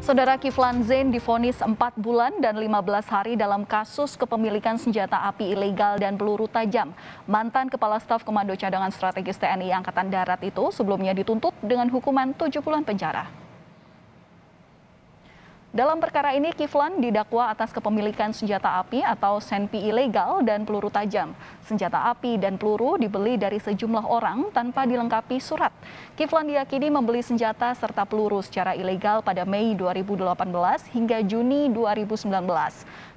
Saudara Kiflan Zain difonis 4 bulan dan 15 hari dalam kasus kepemilikan senjata api ilegal dan peluru tajam. Mantan Kepala Staf Komando Cadangan Strategis TNI Angkatan Darat itu sebelumnya dituntut dengan hukuman 7 bulan penjara. Dalam perkara ini, Kiflan didakwa atas kepemilikan senjata api atau senpi ilegal dan peluru tajam. Senjata api dan peluru dibeli dari sejumlah orang tanpa dilengkapi surat. Kiflan diyakini membeli senjata serta peluru secara ilegal pada Mei 2018 hingga Juni 2019.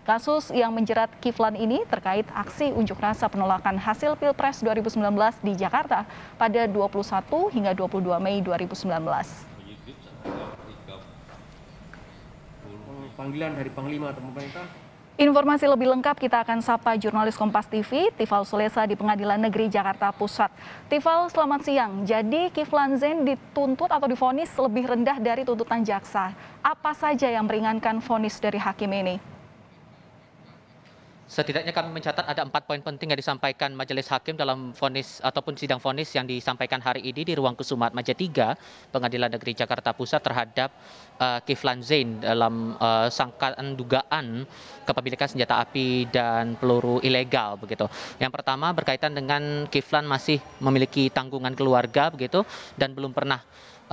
Kasus yang menjerat Kiflan ini terkait aksi unjuk rasa penolakan hasil Pilpres 2019 di Jakarta pada 21 hingga 22 Mei 2019. panggilan dari Panglima atau pemerintah. Informasi lebih lengkap kita akan sapa jurnalis Kompas TV, Tifal Sulesa di Pengadilan Negeri Jakarta Pusat. Tifal, selamat siang. Jadi Kiflan Zen dituntut atau difonis lebih rendah dari tuntutan jaksa. Apa saja yang meringankan vonis dari hakim ini? Setidaknya kami mencatat ada empat poin penting yang disampaikan majelis hakim dalam vonis ataupun sidang vonis yang disampaikan hari ini di ruang Kusuma majelis 3 Pengadilan Negeri Jakarta Pusat terhadap uh, Kiflan Zain dalam uh, sangkaan dugaan kepemilikan senjata api dan peluru ilegal begitu. Yang pertama berkaitan dengan Kiflan masih memiliki tanggungan keluarga begitu dan belum pernah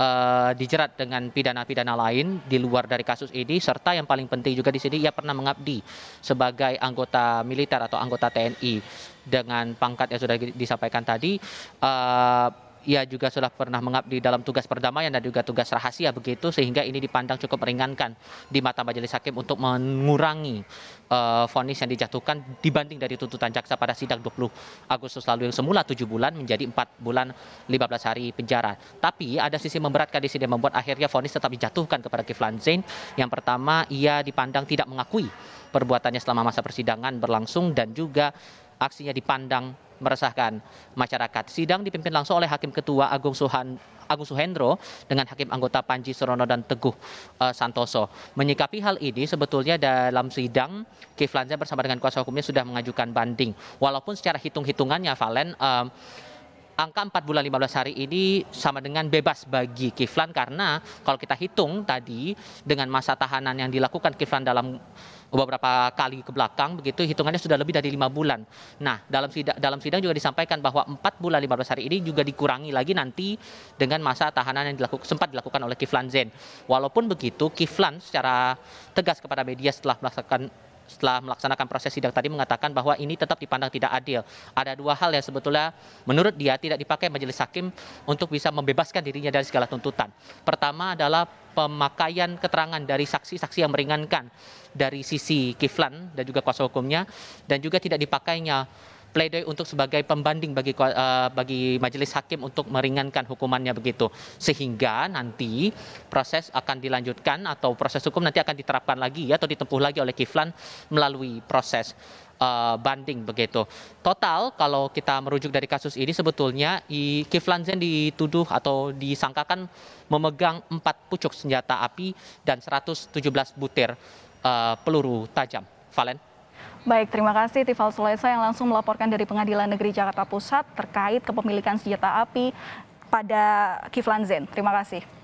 uh, dijerat dengan pidana-pidana lain di luar dari kasus ini serta yang paling penting juga di sini ia pernah mengabdi sebagai anggota militer atau anggota TNI dengan pangkat yang sudah disampaikan tadi uh, ia juga sudah pernah mengabdi dalam tugas perdamaian dan juga tugas rahasia begitu sehingga ini dipandang cukup meringankan di mata majelis hakim untuk mengurangi eh, vonis yang dijatuhkan dibanding dari tuntutan jaksa pada sidang 20 Agustus lalu yang semula 7 bulan menjadi 4 bulan 15 hari penjara. Tapi ada sisi memberatkan di sini yang membuat akhirnya vonis tetap dijatuhkan kepada Kiflan Zain. Yang pertama ia dipandang tidak mengakui perbuatannya selama masa persidangan berlangsung dan juga aksinya dipandang meresahkan masyarakat. Sidang dipimpin langsung oleh Hakim Ketua Agung Suhan Agung Suhendro dengan Hakim anggota Panji Surono dan Teguh uh, Santoso. Menyikapi hal ini sebetulnya dalam sidang Kiflanza bersama dengan kuasa hukumnya sudah mengajukan banding. Walaupun secara hitung-hitungannya Valen uh, angka 4 bulan 15 hari ini sama dengan bebas bagi Kiflan karena kalau kita hitung tadi dengan masa tahanan yang dilakukan Kiflan dalam beberapa kali ke belakang begitu hitungannya sudah lebih dari lima bulan. Nah, dalam sidang dalam sidang juga disampaikan bahwa 4 bulan 15 hari ini juga dikurangi lagi nanti dengan masa tahanan yang dilakukan sempat dilakukan oleh Kiflan Zen. Walaupun begitu Kiflan secara tegas kepada media setelah melaksanakan setelah melaksanakan proses sidang tadi mengatakan bahwa ini tetap dipandang tidak adil. Ada dua hal yang sebetulnya menurut dia tidak dipakai majelis hakim untuk bisa membebaskan dirinya dari segala tuntutan. Pertama adalah pemakaian keterangan dari saksi-saksi yang meringankan dari sisi Kiflan dan juga kuasa hukumnya dan juga tidak dipakainya pledoi untuk sebagai pembanding bagi eh, bagi majelis hakim untuk meringankan hukumannya begitu sehingga nanti proses akan dilanjutkan atau proses hukum nanti akan diterapkan lagi ya, atau ditempuh lagi oleh Kiflan melalui proses uh, banding begitu. Total kalau kita merujuk dari kasus ini sebetulnya I, Kiflan Zen dituduh atau disangkakan memegang empat pucuk senjata api dan 117 butir uh, peluru tajam. Valen. Baik, terima kasih Tifal Sulesa yang langsung melaporkan dari Pengadilan Negeri Jakarta Pusat terkait kepemilikan senjata api pada Kiflan Zen. Terima kasih.